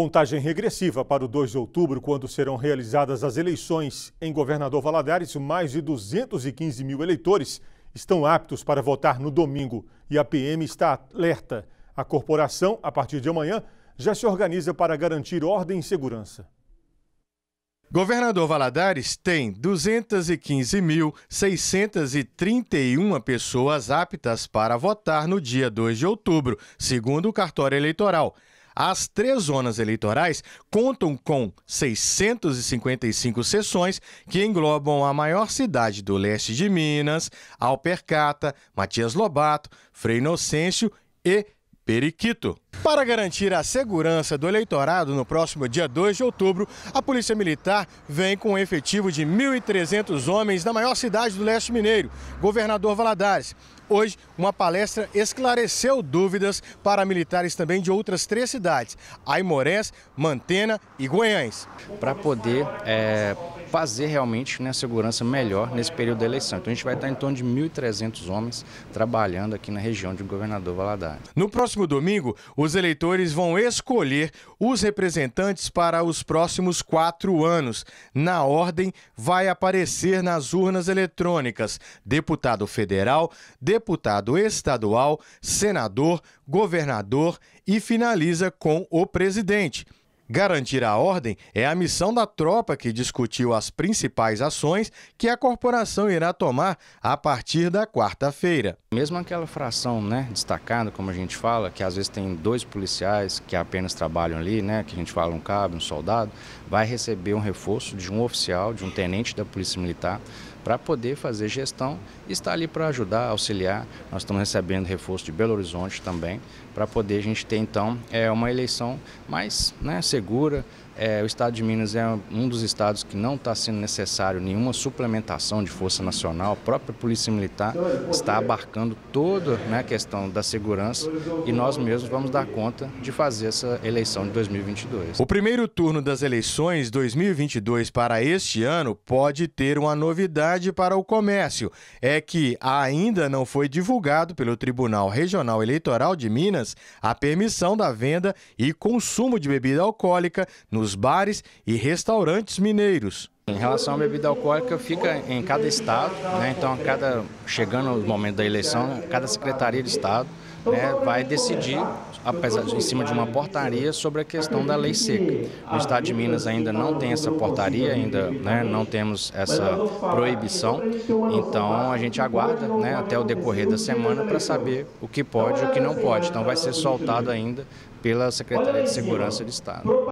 Contagem regressiva para o 2 de outubro, quando serão realizadas as eleições em Governador Valadares, mais de 215 mil eleitores estão aptos para votar no domingo e a PM está alerta. A corporação, a partir de amanhã, já se organiza para garantir ordem e segurança. Governador Valadares tem 215.631 pessoas aptas para votar no dia 2 de outubro, segundo o cartório eleitoral. As três zonas eleitorais contam com 655 seções que englobam a maior cidade do leste de Minas, Alpercata, Matias Lobato, Frei Inocêncio e Periquito. Para garantir a segurança do eleitorado no próximo dia 2 de outubro, a Polícia Militar vem com um efetivo de 1.300 homens na maior cidade do leste mineiro, Governador Valadares. Hoje, uma palestra esclareceu dúvidas para militares também de outras três cidades, Aimorés, Mantena e Goiânia. Para poder é, fazer realmente né, a segurança melhor nesse período da eleição. Então a gente vai estar em torno de 1.300 homens trabalhando aqui na região de Governador Valadares. No próximo domingo, os eleitores vão escolher os representantes para os próximos quatro anos. Na ordem, vai aparecer nas urnas eletrônicas deputado federal, deputado deputado estadual, senador, governador e finaliza com o presidente. Garantir a ordem é a missão da tropa que discutiu as principais ações que a corporação irá tomar a partir da quarta-feira. Mesmo aquela fração né, destacada, como a gente fala, que às vezes tem dois policiais que apenas trabalham ali, né, que a gente fala um cabo, um soldado, vai receber um reforço de um oficial, de um tenente da Polícia Militar, para poder fazer gestão e estar ali para ajudar, auxiliar. Nós estamos recebendo reforço de Belo Horizonte também, para poder a gente ter então é, uma eleição mais né, segura segura, é, o estado de Minas é um dos estados que não está sendo necessário nenhuma suplementação de Força Nacional. A própria Polícia Militar está abarcando toda né, a questão da segurança e nós mesmos vamos dar conta de fazer essa eleição de 2022. O primeiro turno das eleições 2022 para este ano pode ter uma novidade para o comércio. É que ainda não foi divulgado pelo Tribunal Regional Eleitoral de Minas a permissão da venda e consumo de bebida alcoólica nos nos bares e restaurantes mineiros. Em relação à bebida alcoólica, fica em cada estado, né? então cada chegando o momento da eleição, cada secretaria de estado né, vai decidir, apesar de, em cima de uma portaria, sobre a questão da lei seca. No estado de Minas ainda não tem essa portaria, ainda né, não temos essa proibição, então a gente aguarda né, até o decorrer da semana para saber o que pode e o que não pode. Então vai ser soltado ainda pela Secretaria de Segurança de Estado.